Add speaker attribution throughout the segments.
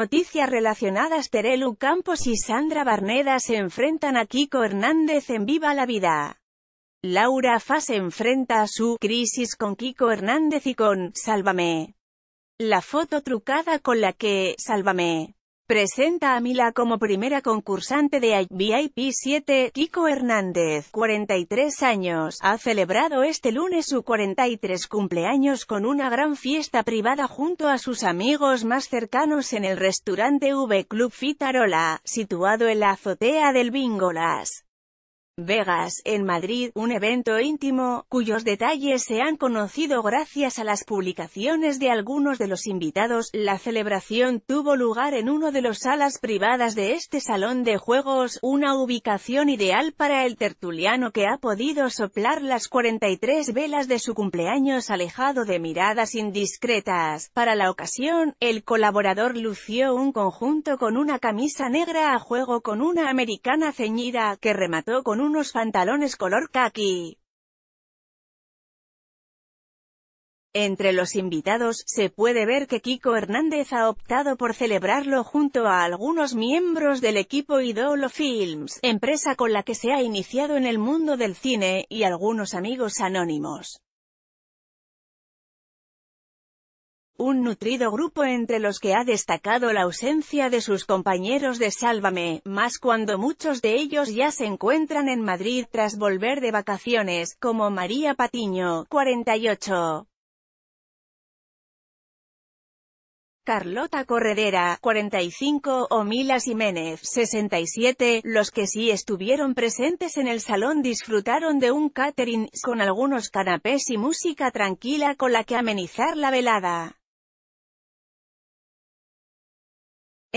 Speaker 1: Noticias relacionadas Terelu Campos y Sandra Barneda se enfrentan a Kiko Hernández en Viva la Vida. Laura Fa se enfrenta a su crisis con Kiko Hernández y con Sálvame. La foto trucada con la que Sálvame Presenta a Mila como primera concursante de VIP 7, Kiko Hernández, 43 años, ha celebrado este lunes su 43 cumpleaños con una gran fiesta privada junto a sus amigos más cercanos en el restaurante V Club Fitarola, situado en la azotea del Bingolas. Vegas, en Madrid, un evento íntimo, cuyos detalles se han conocido gracias a las publicaciones de algunos de los invitados. La celebración tuvo lugar en uno de los salas privadas de este salón de juegos, una ubicación ideal para el tertuliano que ha podido soplar las 43 velas de su cumpleaños alejado de miradas indiscretas. Para la ocasión, el colaborador lució un conjunto con una camisa negra a juego con una americana ceñida, que remató con un unos pantalones color khaki. Entre los invitados, se puede ver que Kiko Hernández ha optado por celebrarlo junto a algunos miembros del equipo Idolo Films, empresa con la que se ha iniciado en el mundo del cine, y algunos amigos anónimos. un nutrido grupo entre los que ha destacado la ausencia de sus compañeros de Sálvame, más cuando muchos de ellos ya se encuentran en Madrid tras volver de vacaciones, como María Patiño, 48. Carlota Corredera, 45, o Mila Jiménez, 67, los que sí estuvieron presentes en el salón disfrutaron de un catering, con algunos canapés y música tranquila con la que amenizar la velada.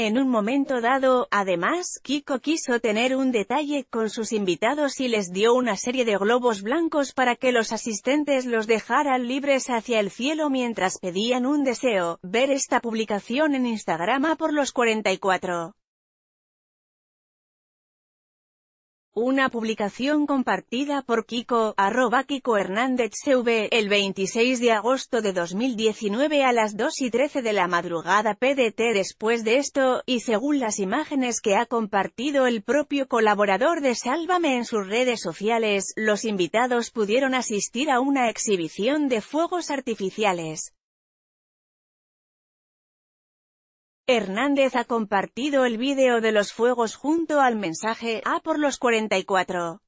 Speaker 1: En un momento dado, además, Kiko quiso tener un detalle con sus invitados y les dio una serie de globos blancos para que los asistentes los dejaran libres hacia el cielo mientras pedían un deseo. Ver esta publicación en Instagram por los 44. Una publicación compartida por Kiko, arroba Kiko Hernández CV, el 26 de agosto de 2019 a las 2 y 13 de la madrugada PDT. Después de esto, y según las imágenes que ha compartido el propio colaborador de Sálvame en sus redes sociales, los invitados pudieron asistir a una exhibición de fuegos artificiales. Hernández ha compartido el vídeo de los fuegos junto al mensaje A por los 44.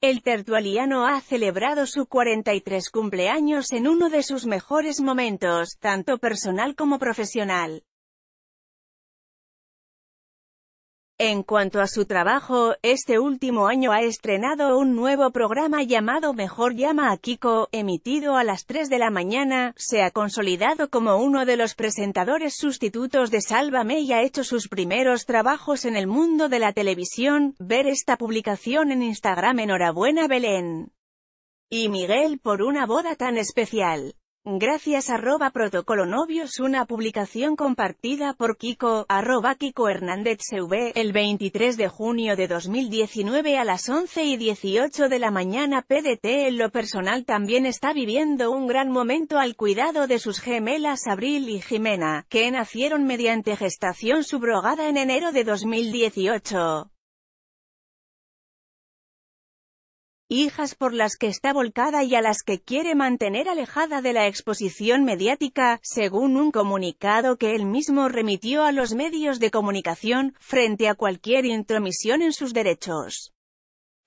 Speaker 1: El tertualiano ha celebrado su 43 cumpleaños en uno de sus mejores momentos, tanto personal como profesional. En cuanto a su trabajo, este último año ha estrenado un nuevo programa llamado Mejor llama a Kiko, emitido a las 3 de la mañana, se ha consolidado como uno de los presentadores sustitutos de Sálvame y ha hecho sus primeros trabajos en el mundo de la televisión, ver esta publicación en Instagram enhorabuena Belén y Miguel por una boda tan especial. Gracias arroba protocolo novios una publicación compartida por Kiko, arroba Kiko Hernández CV, el 23 de junio de 2019 a las 11 y 18 de la mañana PDT en lo personal también está viviendo un gran momento al cuidado de sus gemelas Abril y Jimena, que nacieron mediante gestación subrogada en enero de 2018. hijas por las que está volcada y a las que quiere mantener alejada de la exposición mediática, según un comunicado que él mismo remitió a los medios de comunicación, frente a cualquier intromisión en sus derechos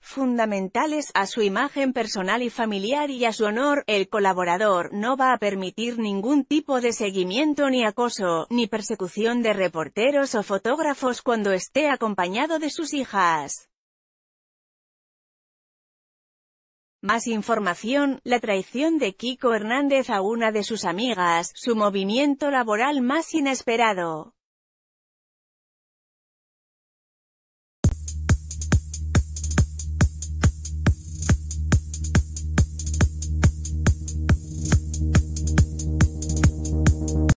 Speaker 1: fundamentales a su imagen personal y familiar y a su honor, el colaborador no va a permitir ningún tipo de seguimiento ni acoso, ni persecución de reporteros o fotógrafos cuando esté acompañado de sus hijas. Más información, la traición de Kiko Hernández a una de sus amigas, su movimiento laboral más inesperado.